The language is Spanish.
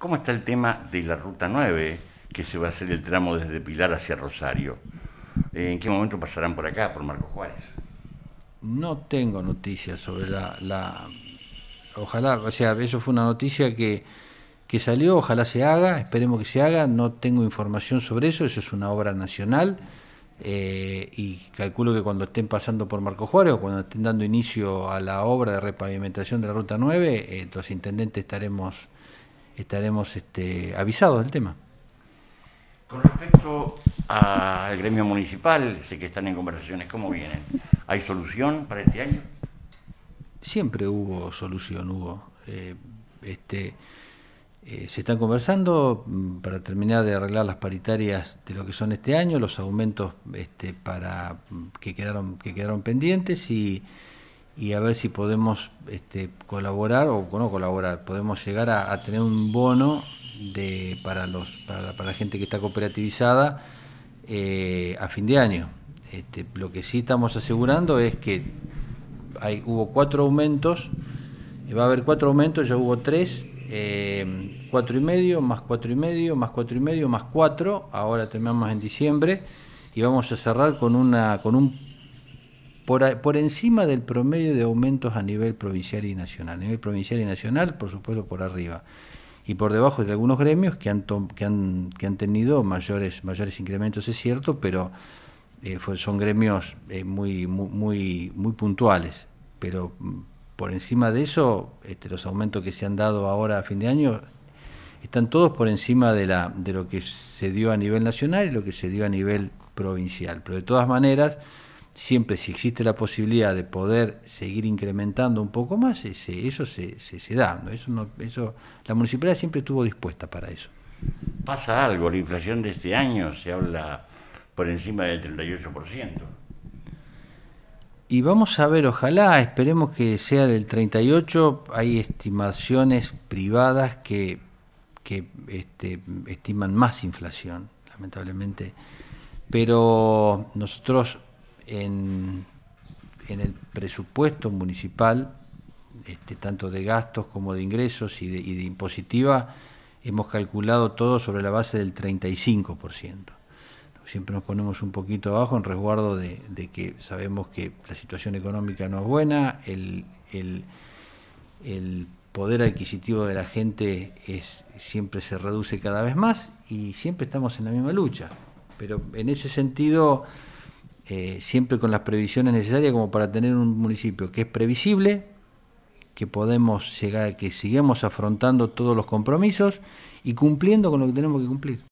¿Cómo está el tema de la Ruta 9, que se va a hacer el tramo desde Pilar hacia Rosario? Eh, ¿En qué momento pasarán por acá, por Marco Juárez? No tengo noticias sobre la, Ojalá, o sea, eso fue una noticia que, salió, ojalá se haga, esperemos que se haga, no tengo información sobre eso, eso es una obra nacional eh, y calculo que cuando estén pasando por Marco Juárez o cuando estén dando inicio a la obra de repavimentación de la Ruta 9, eh, los intendentes estaremos estaremos este, avisados del tema. Con respecto al gremio municipal, sé que están en conversaciones, ¿cómo vienen? ¿Hay solución para este año? Siempre hubo solución, hubo. Eh, este, eh, se están conversando mm, para terminar de arreglar las paritarias de lo que son este año, los aumentos este, para mm, que quedaron, que quedaron pendientes y y a ver si podemos este, colaborar o no colaborar, podemos llegar a, tener un bono de, para, los, para, la gente que está cooperativizada eh, a fin de año. Este, lo que sí estamos asegurando es que hay, hubo cuatro aumentos, eh, va a haber cuatro aumentos, ya hubo tres, eh, cuatro y medio, más cuatro y medio, más cuatro y medio, más cuatro, ahora terminamos en diciembre y vamos a cerrar con una con un por, encima del promedio de aumentos a nivel provincial y nacional. A nivel provincial y nacional, por supuesto, por arriba. Y por debajo de algunos gremios que han, que que han tenido mayores, mayores incrementos, es cierto, pero eh, son gremios eh, muy, muy, muy puntuales. Pero mm, por encima de eso, este, los aumentos que se han dado ahora a fin de año están todos por encima de, la, de lo que se dio a nivel nacional y lo que se dio a nivel provincial. Pero de todas maneras, siempre si existe la posibilidad de poder seguir incrementando un poco más, eso se, da. la municipalidad siempre estuvo dispuesta para eso. Pasa algo, la inflación de este año se habla por encima del 38%. Y vamos a ver, ojalá, esperemos que sea del 38, hay estimaciones privadas que, este, estiman más inflación, lamentablemente. Pero nosotros en, el presupuesto municipal, este, tanto de gastos como de ingresos y de, impositiva, hemos calculado todo sobre la base del 35%. Siempre nos ponemos un poquito abajo en resguardo de, que sabemos que la situación económica no es buena, el, poder adquisitivo de la gente siempre se reduce cada vez más y siempre estamos en la misma lucha. Pero en ese sentido eh, siempre con las previsiones necesarias como para tener un municipio que es previsible, que podemos llegar, que sigamos afrontando todos los compromisos y cumpliendo con lo que tenemos que cumplir.